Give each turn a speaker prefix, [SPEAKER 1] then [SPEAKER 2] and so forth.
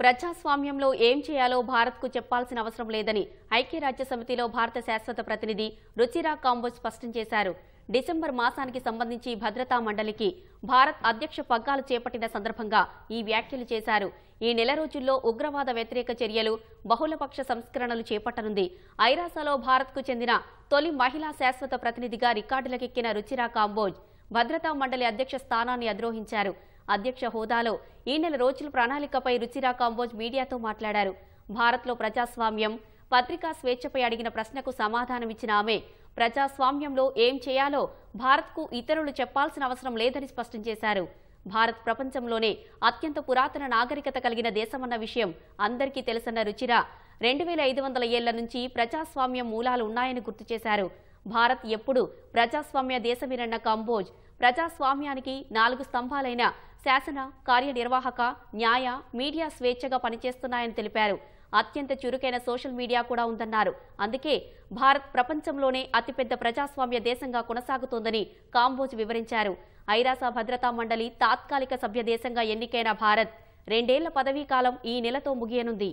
[SPEAKER 1] ప్రజాస్వామ్యంలో ఏం చేయాలో భారత్కు చెప్పాల్సిన అవసరం లేదని ఐక్యరాజ్య సమితిలో భారత శాశ్వత ప్రతినిధి రుచిరా కాంబోజ్ స్పష్టం చేశారు డిసెంబర్ మాసానికి సంబంధించి భద్రతా మండలికి భారత్ అధ్యక్ష పగ్గాలు చేపట్టిన సందర్భంగా ఈ వ్యాఖ్యలు చేశారు ఈ నెల రోజుల్లో ఉగ్రవాద వ్యతిరేక చర్యలు బహుళపక్ష సంస్కరణలు చేపట్టనుంది ఐరాసలో భారత్కు చెందిన తొలి మహిళా శాశ్వత ప్రతినిధిగా రికార్డులకెక్కిన రుచిరా కాంబోజ్ భద్రతా మండలి అధ్యక్ష స్థానాన్ని అధిరోహించారు అధ్యక్ష హోదాలో ఈ నెల రోజుల ప్రణాళికపై రుచిరా కాంబోజ్ మీడియాతో మాట్లాడారు భారత్లో ప్రజాస్వామ్యం పత్రికా స్వేచ్ఛపై అడిగిన ప్రశ్నకు సమాధానమిచ్చిన ఆమె ప్రజాస్వామ్యంలో ఏం చేయాలో భారత్కు ఇతరులు చెప్పాల్సిన అవసరం లేదని స్పష్టం చేశారు భారత్ ప్రపంచంలోనే అత్యంత పురాతన నాగరికత కలిగిన దేశమన్న విషయం అందరికీ తెలుసన్న రుచిరా రెండు వేల ఐదు వందల ఏళ్ల నుంచి ప్రజాస్వామ్యం మూలాలు ఉన్నాయని గుర్తు చేశారు భారత్ ఎప్పుడు ప్రజాస్వామ్య దేశమేనన్న కంబోజ్ ప్రజాస్వామ్యానికి నాలుగు స్తంభాలైన శాసన కార్యనిర్వాహక న్యాయ మీడియా స్వేచ్ఛగా పనిచేస్తున్నాయని తెలిపారు అత్యంత చురుకైన సోషల్ మీడియా కూడా ఉందన్నారు అందుకే భారత్ ప్రపంచంలోనే అతిపెద్ద ప్రజాస్వామ్య దేశంగా కొనసాగుతోందని కాంబోజ్ వివరించారు ఐరాస భద్రతా మండలి తాత్కాలిక సభ్య దేశంగా ఎన్నికైన భారత్ రెండేళ్ల పదవీ కాలం ఈ నెలతో ముగియనుంది